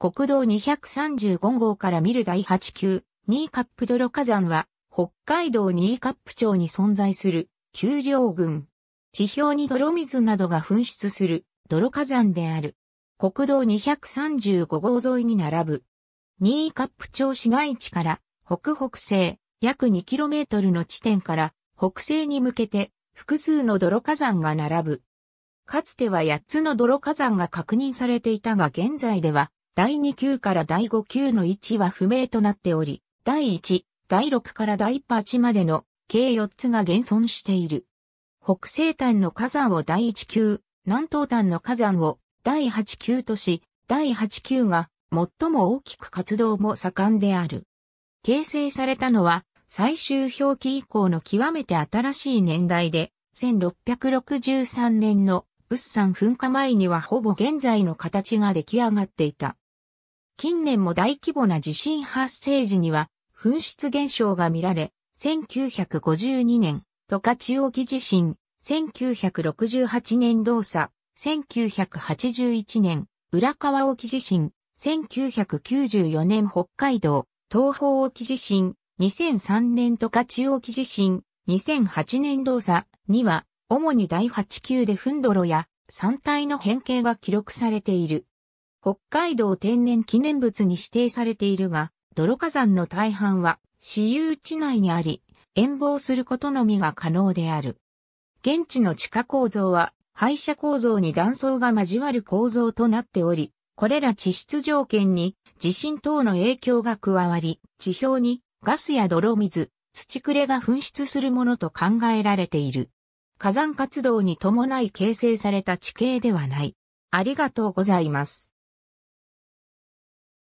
国道235号から見る第8級、ニーカップ泥火山は、北海道ニーカップ町に存在する、丘陵群。地表に泥水などが噴出する、泥火山である。国道235号沿いに並ぶ。ニーカップ町市街地から、北北西、約 2km の地点から、北西に向けて、複数の泥火山が並ぶ。かつては8つの泥火山が確認されていたが現在では第2級から第5級の位置は不明となっており、第1、第6から第8までの計4つが現存している。北西端の火山を第1級、南東端の火山を第8級とし、第8級が最も大きく活動も盛んである。形成されたのは最終表記以降の極めて新しい年代で、1663年のウッサン噴火前にはほぼ現在の形が出来上がっていた。近年も大規模な地震発生時には噴出現象が見られ、1952年、十勝沖地震、1968年動作、1981年、浦河沖地震、1994年北海道、東方沖地震、2003年十勝沖地震、2008年動作には、主に第8級で噴泥や山体の変形が記録されている。北海道天然記念物に指定されているが、泥火山の大半は私有地内にあり、遠望することのみが可能である。現地の地下構造は、廃車構造に断層が交わる構造となっており、これら地質条件に地震等の影響が加わり、地表にガスや泥水、土くれが噴出するものと考えられている。火山活動に伴い形成された地形ではない。ありがとうございます。